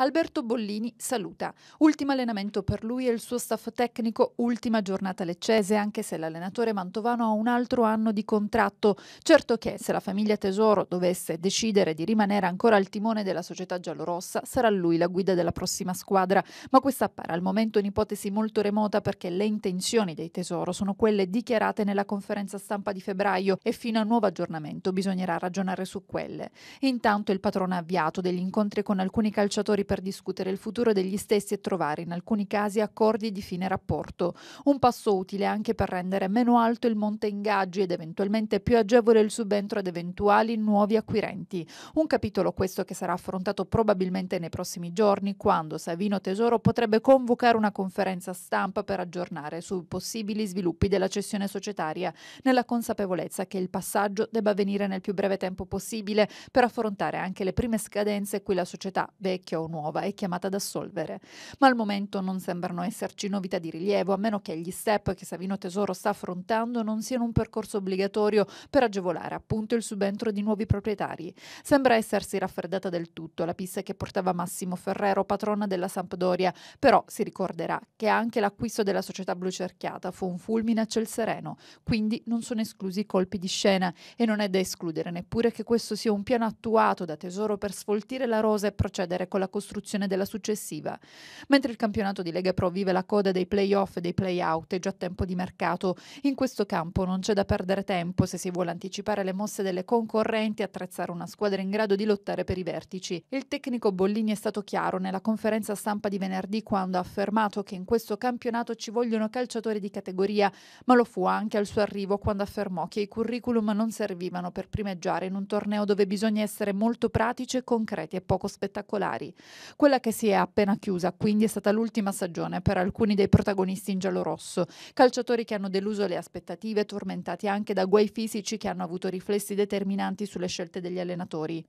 Alberto Bollini saluta. Ultimo allenamento per lui e il suo staff tecnico, ultima giornata leccese, anche se l'allenatore mantovano ha un altro anno di contratto. Certo che se la famiglia Tesoro dovesse decidere di rimanere ancora al timone della società giallorossa, sarà lui la guida della prossima squadra, ma questa appare al momento un'ipotesi molto remota perché le intenzioni dei Tesoro sono quelle dichiarate nella conferenza stampa di febbraio e fino a nuovo aggiornamento bisognerà ragionare su quelle. Intanto il patrono ha avviato degli incontri con alcuni calciatori per discutere il futuro degli stessi e trovare in alcuni casi accordi di fine rapporto. Un passo utile anche per rendere meno alto il monte ingaggi ed eventualmente più agevole il subentro ad eventuali nuovi acquirenti. Un capitolo questo che sarà affrontato probabilmente nei prossimi giorni quando Savino Tesoro potrebbe convocare una conferenza stampa per aggiornare sui possibili sviluppi della cessione societaria, nella consapevolezza che il passaggio debba avvenire nel più breve tempo possibile per affrontare anche le prime scadenze cui la società vecchia o nuova nuova e chiamata ad assolvere. Ma al momento non sembrano esserci novità di rilievo, a meno che gli step che Savino Tesoro sta affrontando non siano un percorso obbligatorio per agevolare appunto il subentro di nuovi proprietari. Sembra essersi raffreddata del tutto la pista che portava Massimo Ferrero, patrona della Sampdoria, però si ricorderà che anche l'acquisto della società blucerchiata fu un fulmine a ciel sereno, quindi non sono esclusi colpi di scena e non è da escludere neppure che questo sia un piano attuato da Tesoro per sfoltire la rosa e procedere con la costruzione costruzione della successiva. Mentre il campionato di Lega Pro vive la coda dei playoff e dei playout, è già tempo di mercato. In questo campo non c'è da perdere tempo se si vuole anticipare le mosse delle concorrenti e attrezzare una squadra in grado di lottare per i vertici. Il tecnico Bollini è stato chiaro nella conferenza stampa di venerdì quando ha affermato che in questo campionato ci vogliono calciatori di categoria, ma lo fu anche al suo arrivo quando affermò che i curriculum non servivano per primeggiare in un torneo dove bisogna essere molto pratici e concreti e poco spettacolari quella che si è appena chiusa, quindi è stata l'ultima stagione per alcuni dei protagonisti in giallo rosso, calciatori che hanno deluso le aspettative, tormentati anche da guai fisici che hanno avuto riflessi determinanti sulle scelte degli allenatori.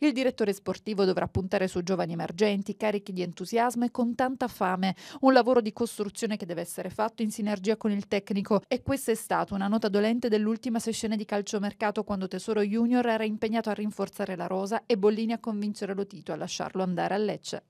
Il direttore sportivo dovrà puntare su giovani emergenti, carichi di entusiasmo e con tanta fame, un lavoro di costruzione che deve essere fatto in sinergia con il tecnico e questa è stata una nota dolente dell'ultima sessione di calciomercato quando Tesoro Junior era impegnato a rinforzare la rosa e Bollini a convincere Lotito a lasciarlo andare a Lecce.